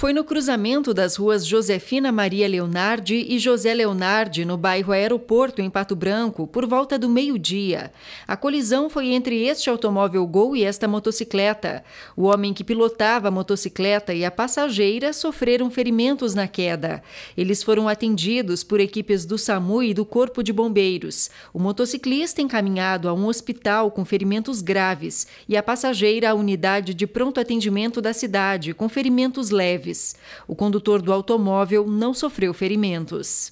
foi no cruzamento das ruas Josefina Maria Leonardi e José Leonardi, no bairro Aeroporto, em Pato Branco, por volta do meio-dia. A colisão foi entre este automóvel Gol e esta motocicleta. O homem que pilotava a motocicleta e a passageira sofreram ferimentos na queda. Eles foram atendidos por equipes do SAMU e do Corpo de Bombeiros. O motociclista encaminhado a um hospital com ferimentos graves e a passageira à unidade de pronto atendimento da cidade, com ferimentos leves. O condutor do automóvel não sofreu ferimentos.